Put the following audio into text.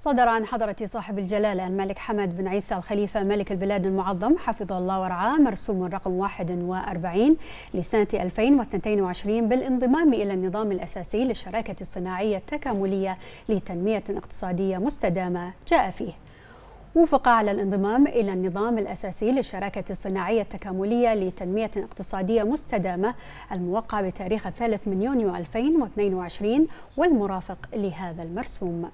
صدر عن حضرة صاحب الجلالة الملك حمد بن عيسى الخليفة ملك البلاد المعظم حفظه الله ورعاه مرسوم رقم 41 لسنة 2022 بالانضمام إلى النظام الأساسي للشراكة الصناعية التكاملية لتنمية اقتصادية مستدامة جاء فيه وفق على الانضمام إلى النظام الأساسي للشراكة الصناعية التكاملية لتنمية اقتصادية مستدامة الموقع بتاريخ الثالث من يونيو 2022 والمرافق لهذا المرسوم